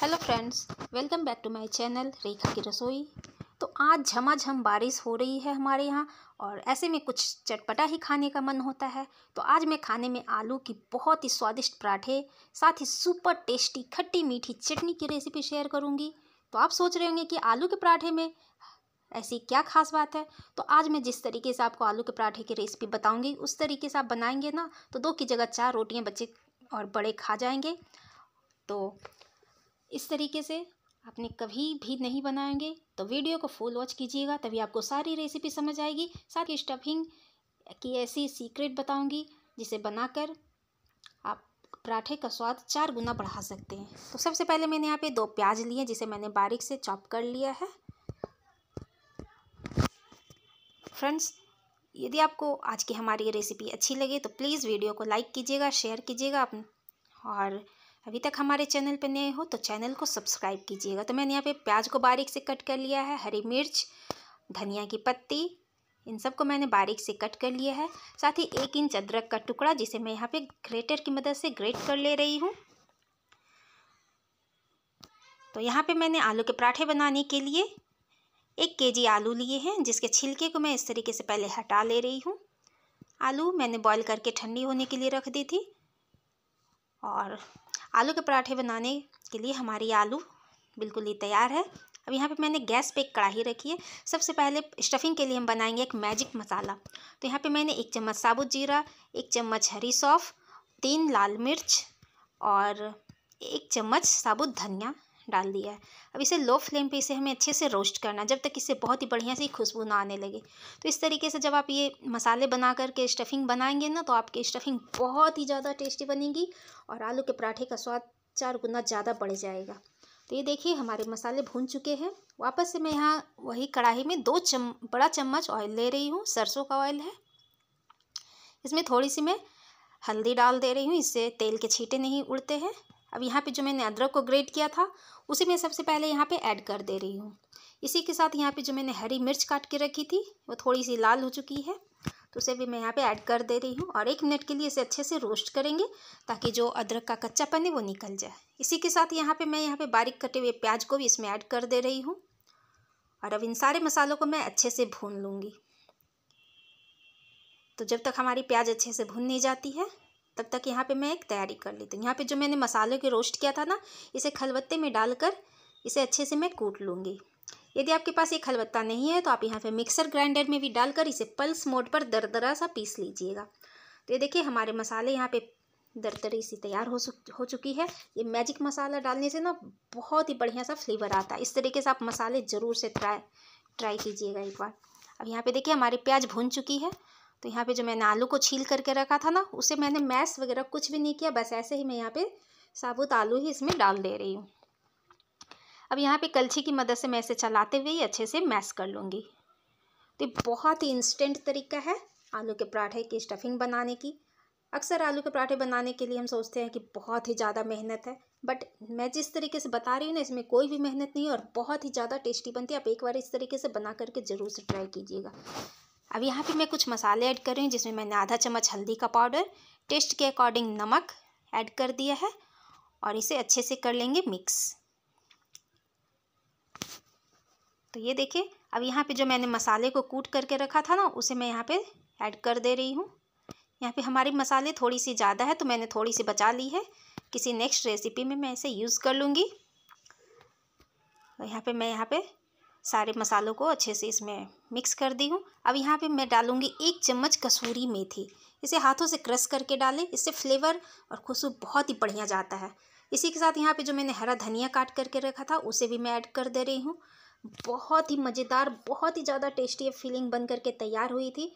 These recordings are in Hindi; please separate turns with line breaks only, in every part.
hello friends welcome back to my channel Rekha की रसोई तो आज झमाझम बारिश हो रही है हमारे यहाँ और ऐसे में कुछ चटपटा ही खाने का मन होता है तो आज मैं खाने में आलू की बहुत ही स्वादिष्ट पराठे साथ ही सुपर टेस्टी खट्टी मीठी चटनी की रेसिपी शेयर करूँगी तो आप सोच रहे होंगे कि आलू के पराठे में ऐसी क्या खास बात है तो आज मैं जिस तरीके से आपको आलू के पराठे की रेसिपी बताऊँगी उस तरीके से आप बनाएंगे ना तो दो की जगह चार रोटियाँ बच्चे और बड़े खा जाएंगे तो इस तरीके से आपने कभी भी नहीं बनाएंगे तो वीडियो को फुल वॉच कीजिएगा तभी आपको सारी रेसिपी समझ आएगी साथ ही स्टफिंग की ऐसी सीक्रेट बताऊंगी जिसे बनाकर आप पराठे का स्वाद चार गुना बढ़ा सकते हैं तो सबसे पहले मैंने यहाँ पे दो प्याज लिए जिसे मैंने बारीक से चॉप कर लिया है फ्रेंड्स यदि आपको आज की हमारी रेसिपी अच्छी लगे तो प्लीज़ वीडियो को लाइक कीजिएगा शेयर कीजिएगा और अभी तक हमारे चैनल पर नए हो तो चैनल को सब्सक्राइब कीजिएगा तो मैंने यहाँ पे प्याज को बारीक से कट कर लिया है हरी मिर्च धनिया की पत्ती इन सबको मैंने बारीक से कट कर लिया है साथ ही एक इंच अदरक का टुकड़ा जिसे मैं यहाँ पे ग्रेटर की मदद से ग्रेट कर ले रही हूँ तो यहाँ पे मैंने आलू के पराठे बनाने के लिए एक केजी आलू लिए हैं जिसके छिलके को मैं इस तरीके से पहले हटा ले रही हूँ आलू मैंने बॉईल करके ठंडी होने के लिए रख दी थी और आलू के पराठे बनाने के लिए हमारी आलू बिल्कुल ही तैयार है अब यहाँ पे मैंने गैस पे एक कढ़ाई रखी है सबसे पहले स्टफिंग के लिए हम बनाएंगे एक मैजिक मसाला तो यहाँ पे मैंने एक चम्मच साबुत जीरा एक चम्मच हरी सौफ तीन लाल मिर्च और एक चम्मच साबुत धनिया डाल दिया है अब इसे लो फ्लेम पे इसे हमें अच्छे से रोस्ट करना है जब तक इसे बहुत ही बढ़िया से खुशबू ना आने लगे तो इस तरीके से जब आप ये मसाले बना करके स्टफिंग बनाएंगे ना तो आपकी स्टफिंग बहुत ही ज़्यादा टेस्टी बनेगी और आलू के पराठे का स्वाद चार गुना ज़्यादा बढ़ जाएगा तो ये देखिए हमारे मसाले भून चुके हैं वापस से मैं यहाँ वही कढ़ाई में दो चम बड़ा चम्मच ऑयल ले रही हूँ सरसों का ऑयल है इसमें थोड़ी सी मैं हल्दी डाल दे रही हूँ इससे तेल के छींटे नहीं उड़ते हैं अब यहाँ पे जो मैंने अदरक को ग्रेट किया था उसे मैं सबसे पहले यहाँ पे ऐड कर दे रही हूँ इसी के साथ यहाँ पे जो मैंने हरी मिर्च काट के रखी थी वो थोड़ी सी लाल हो चुकी है तो उसे भी मैं यहाँ पे ऐड कर दे रही हूँ और एक मिनट के लिए इसे अच्छे से रोस्ट करेंगे ताकि जो अदरक का कच्चापन है वो निकल जाए इसी के साथ यहाँ पर मैं यहाँ पर बारीक कटे हुए प्याज को भी इसमें ऐड कर दे रही हूँ और अब इन सारे मसालों को मैं अच्छे से भून लूँगी तो जब तक हमारी प्याज अच्छे से भुन नहीं जाती है तब तक यहाँ पे मैं एक तैयारी कर लेती हूँ यहाँ पे जो मैंने मसालों के रोस्ट किया था ना इसे खलबत्ते में डालकर इसे अच्छे से मैं कूट लूँगी यदि आपके पास ये खलबत्ता नहीं है तो आप यहाँ पे मिक्सर ग्राइंडर में भी डालकर इसे पल्स मोड पर दरदरा सा पीस लीजिएगा तो ये देखिए हमारे मसाले यहाँ पे दरदरी सी तैयार हो हो चुकी है ये मैजिक मसाला डालने से ना बहुत ही बढ़िया सा फ्लेवर आता है इस तरीके से आप मसाले ज़रूर से ट्राई ट्राई कीजिएगा एक बार अब यहाँ पर देखिए हमारे प्याज भून चुकी है तो यहाँ पे जो मैंने आलू को छील करके रखा था ना उसे मैंने मैश वगैरह कुछ भी नहीं किया बस ऐसे ही मैं यहाँ पे साबुत आलू ही इसमें डाल दे रही हूँ अब यहाँ पे कलछी की मदद से मैं इसे चलाते हुए ही अच्छे से मैश कर लूँगी तो बहुत ही इंस्टेंट तरीका है आलू के पराठे की स्टफिंग बनाने की अक्सर आलू के पराठे बनाने के लिए हम सोचते हैं कि बहुत ही ज़्यादा मेहनत है बट मैं जिस तरीके से बता रही हूँ ना इसमें कोई भी मेहनत नहीं है और बहुत ही ज़्यादा टेस्टी बनती है आप एक बार इस तरीके से बना करके ज़रूर से ट्राई कीजिएगा अब यहाँ पे मैं कुछ मसाले ऐड कर रही हूँ जिसमें मैंने आधा चम्मच हल्दी का पाउडर टेस्ट के अकॉर्डिंग नमक ऐड कर दिया है और इसे अच्छे से कर लेंगे मिक्स तो ये देखिए अब यहाँ पे जो मैंने मसाले को कूट करके रखा था ना उसे मैं यहाँ पे ऐड कर दे रही हूँ यहाँ पे हमारे मसाले थोड़ी सी ज़्यादा है तो मैंने थोड़ी सी बचा ली है किसी नेक्स्ट रेसिपी में मैं इसे यूज़ कर लूँगी और तो यहाँ पर मैं यहाँ पर सारे मसालों को अच्छे से इसमें मिक्स कर दी हूँ अब यहाँ पे मैं डालूँगी एक चम्मच कसूरी मेथी इसे हाथों से क्रश करके डालें इससे फ्लेवर और खुशबू बहुत ही बढ़िया जाता है इसी के साथ यहाँ पे जो मैंने हरा धनिया काट करके रखा था उसे भी मैं ऐड कर दे रही हूँ बहुत ही मज़ेदार बहुत ही ज़्यादा टेस्टी फीलिंग बन करके तैयार हुई थी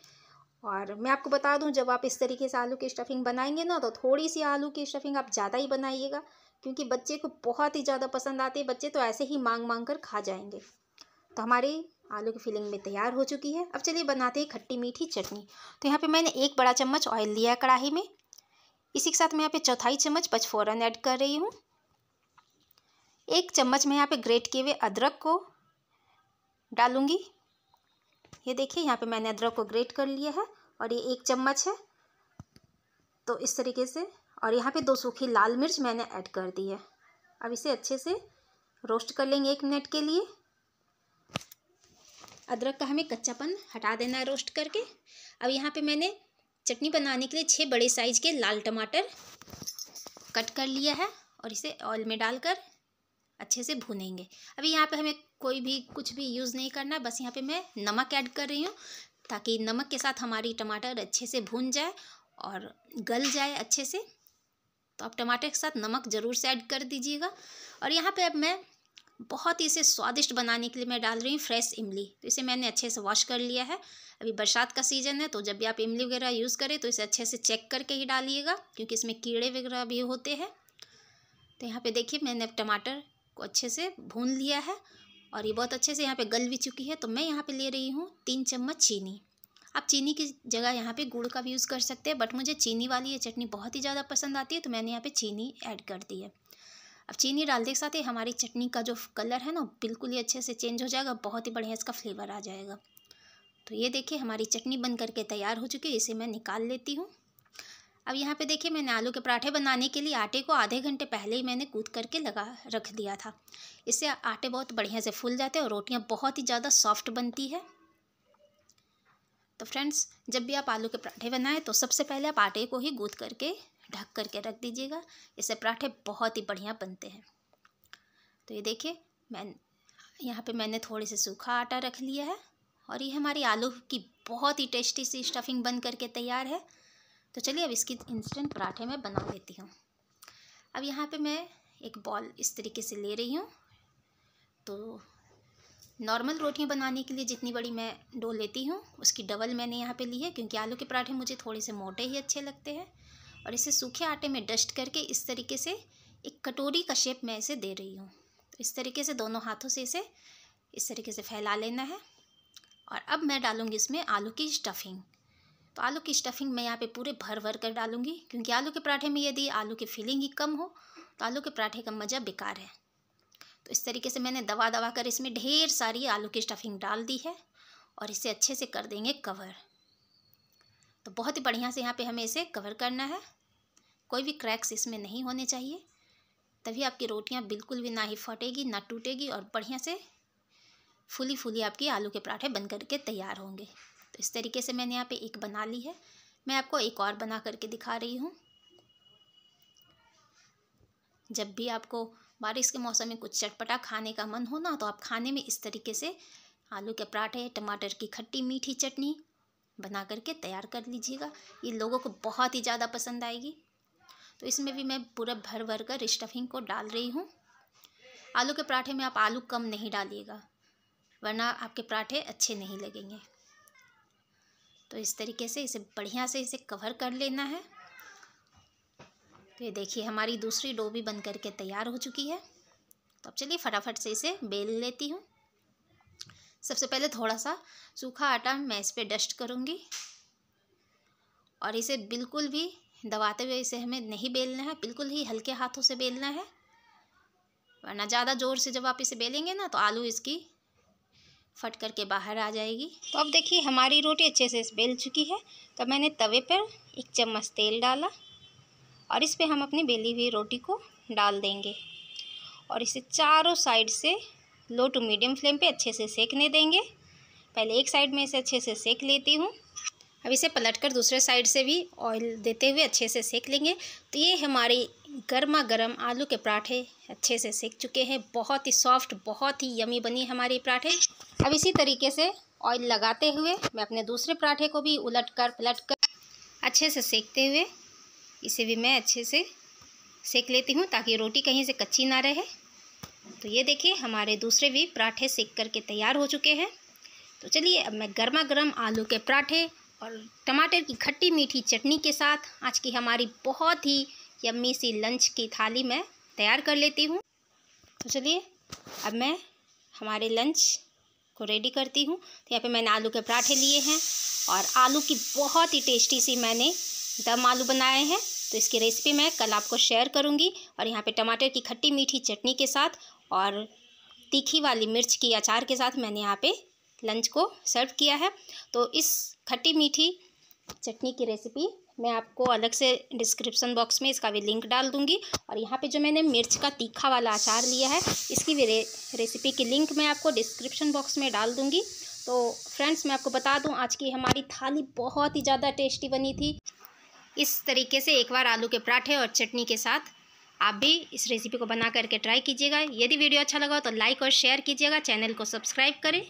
और मैं आपको बता दूँ जब आप इस तरीके से आलू की स्टफिंग बनाएंगे ना तो थोड़ी सी आलू की स्टफिंग आप ज़्यादा ही बनाइएगा क्योंकि बच्चे को बहुत ही ज़्यादा पसंद आती है बच्चे तो ऐसे ही मांग मांग कर खा जाएंगे तो हमारी आलू की फिलिंग में तैयार हो चुकी है अब चलिए बनाते हैं खट्टी मीठी चटनी तो यहाँ पे मैंने एक बड़ा चम्मच ऑयल लिया कढ़ाई में इसी के साथ मैं यहाँ पे चौथाई चम्मच पचफोरन ऐड कर रही हूँ एक चम्मच में यहाँ पे ग्रेट किए हुए अदरक को डालूँगी ये देखिए यहाँ पे मैंने अदरक को ग्रेट कर लिया है और ये एक चम्मच है तो इस तरीके से और यहाँ पे दो सूखी लाल मिर्च मैंने ऐड कर दी है अब इसे अच्छे से रोस्ट कर लेंगे एक मिनट के लिए अदरक का हमें कच्चापन हटा देना है रोस्ट करके अब यहाँ पे मैंने चटनी बनाने के लिए छः बड़े साइज के लाल टमाटर कट कर लिया है और इसे ऑयल में डालकर अच्छे से भूनेंगे अभी यहाँ पे हमें कोई भी कुछ भी यूज़ नहीं करना है बस यहाँ पे मैं नमक ऐड कर रही हूँ ताकि नमक के साथ हमारी टमाटर अच्छे से भून जाए और गल जाए अच्छे से तो आप टमाटर के साथ नमक ज़रूर से ऐड कर दीजिएगा और यहाँ पे अब मैं बहुत ही इसे स्वादिष्ट बनाने के लिए मैं डाल रही हूँ फ्रेश इमली तो इसे मैंने अच्छे से वॉश कर लिया है अभी बरसात का सीज़न है तो जब भी आप इमली वगैरह यूज़ करें तो इसे अच्छे से चेक करके ही डालिएगा क्योंकि इसमें कीड़े वगैरह भी होते हैं तो यहाँ पे देखिए मैंने टमाटर को अच्छे से भून लिया है और ये बहुत अच्छे से यहाँ पर गल भी चुकी है तो मैं यहाँ पर ले रही हूँ तीन चम्मच चीनी आप चीनी की जगह यहाँ पे गुड़ का भी यूज़ कर सकते हैं बट मुझे चीनी वाली ये चटनी बहुत ही ज़्यादा पसंद आती है तो मैंने यहाँ पे चीनी ऐड कर दी है अब चीनी डालते के साथ ही हमारी चटनी का जो कलर है ना बिल्कुल ही अच्छे से चेंज हो जाएगा बहुत ही बढ़िया इसका फ्लेवर आ जाएगा तो ये देखिए हमारी चटनी बन करके तैयार हो चुकी है इसे मैं निकाल लेती हूँ अब यहाँ पे देखिए मैंने आलू के पराठे बनाने के लिए आटे को आधे घंटे पहले ही मैंने कूद करके लगा रख दिया था इससे आटे बहुत बढ़िया से फूल जाते हैं और रोटियाँ बहुत ही ज़्यादा सॉफ्ट बनती है तो फ्रेंड्स जब भी आप आलू के पराठे बनाएं तो सबसे पहले आप आटे को ही गूँद करके ढक करके रख दीजिएगा इससे पराठे बहुत ही बढ़िया बनते हैं तो ये देखिए मैं यहाँ पे मैंने थोड़े से सूखा आटा रख लिया है और ये हमारी आलू की बहुत ही टेस्टी सी स्टफिंग बन करके तैयार है तो चलिए अब इसकी इंस्टेंट पराठे में बना लेती हूँ अब यहाँ पे मैं एक बॉल इस तरीके से ले रही हूँ तो नॉर्मल रोटियाँ बनाने के लिए जितनी बड़ी मैं डो लेती हूँ उसकी डबल मैंने यहाँ पर ली है क्योंकि आलू के पराठे मुझे थोड़े से मोटे ही अच्छे लगते हैं और इसे सूखे आटे में डस्ट करके इस तरीके से एक कटोरी का शेप मैं इसे दे रही हूँ तो इस तरीके से दोनों हाथों से इसे इस तरीके से फैला लेना है और अब मैं डालूँगी इसमें आलू की स्टफिंग तो आलू की स्टफिंग मैं यहाँ पे पूरे भर भर कर डालूँगी क्योंकि आलू के पराठे में यदि आलू की फीलिंग ही कम हो तो आलू के पराठे का मज़ा बेकार है तो इस तरीके से मैंने दवा दवा कर इसमें ढेर सारी आलू की स्टफिंग डाल दी है और इसे अच्छे से कर देंगे कवर तो बहुत ही बढ़िया से यहाँ पे हमें इसे कवर करना है कोई भी क्रैक्स इसमें नहीं होने चाहिए तभी आपकी रोटियाँ बिल्कुल भी ना ही फटेगी ना टूटेगी और बढ़िया से फुली फुली आपकी आलू के पराठे बन करके तैयार होंगे तो इस तरीके से मैंने यहाँ पे एक बना ली है मैं आपको एक और बना करके दिखा रही हूँ जब भी आपको बारिश के मौसम में कुछ चटपटा खाने का मन हो ना तो आप खाने में इस तरीके से आलू के पराठे टमाटर की खट्टी मीठी चटनी बना करके तैयार कर लीजिएगा ये लोगों को बहुत ही ज़्यादा पसंद आएगी तो इसमें भी मैं पूरा भर भर कर स्टफिंग को डाल रही हूँ आलू के पराठे में आप आलू कम नहीं डालिएगा वरना आपके पराठे अच्छे नहीं लगेंगे तो इस तरीके से इसे बढ़िया से इसे कवर कर लेना है तो ये देखिए हमारी दूसरी डो भी बन करके तैयार हो चुकी है तो अब चलिए फटाफट से इसे बेल लेती हूँ सबसे पहले थोड़ा सा सूखा आटा मैं इस पर डस्ट करूँगी और इसे बिल्कुल भी दबाते हुए इसे हमें नहीं बेलना है बिल्कुल ही हल्के हाथों से बेलना है वरना ज़्यादा ज़ोर से जब आप इसे बेलेंगे ना तो आलू इसकी फट करके बाहर आ जाएगी तो अब देखिए हमारी रोटी अच्छे से बेल चुकी है तो मैंने तवे पर एक चम्मच तेल डाला और इस पर हम अपनी बेली हुई रोटी को डाल देंगे और इसे चारों साइड से लो टू मीडियम फ्लेम पे अच्छे से सेकने देंगे पहले एक साइड में इसे अच्छे से सेक लेती हूँ अब इसे पलटकर दूसरे साइड से भी ऑयल देते हुए अच्छे से सेक लेंगे तो ये हमारे गर्मा गर्म आलू के पराठे अच्छे से सेक चुके हैं बहुत ही सॉफ्ट बहुत ही यमी बनी हमारे पराठे अब इसी तरीके से ऑयल लगाते हुए मैं अपने दूसरे पराठे को भी उलट कर पलट कर अच्छे से सेकते हुए इसे भी मैं अच्छे से सेक लेती हूँ ताकि रोटी कहीं से कच्ची ना रहे तो ये देखिए हमारे दूसरे भी पराठे सेक करके तैयार हो चुके हैं तो चलिए अब मैं गर्मा गर्म आलू के पराठे और टमाटर की खट्टी मीठी चटनी के साथ आज की हमारी बहुत ही यम्मी सी लंच की थाली मैं तैयार कर लेती हूँ तो चलिए अब मैं हमारे लंच को रेडी करती हूँ तो यहाँ पे मैंने आलू के पराठे लिए हैं और आलू की बहुत ही टेस्टी सी मैंने दम आलू बनाए हैं तो इसकी रेसिपी मैं कल आपको शेयर करूँगी और यहाँ पे टमाटर की खट्टी मीठी चटनी के साथ और तीखी वाली मिर्च की अचार के साथ मैंने यहाँ पे लंच को सर्व किया है तो इस खट्टी मीठी चटनी की रेसिपी मैं आपको अलग से डिस्क्रिप्शन बॉक्स में इसका भी लिंक डाल दूंगी और यहाँ पे जो मैंने मिर्च का तीखा वाला अचार लिया है इसकी भी रे, रेसिपी की लिंक मैं आपको डिस्क्रिप्शन बॉक्स में डाल दूंगी तो फ्रेंड्स मैं आपको बता दूं आज की हमारी थाली बहुत ही ज़्यादा टेस्टी बनी थी इस तरीके से एक बार आलू के पराठे और चटनी के साथ आप भी इस रेसिपी को बना करके ट्राई कीजिएगा यदि वीडियो अच्छा लगा हो तो लाइक और शेयर कीजिएगा चैनल को सब्सक्राइब करें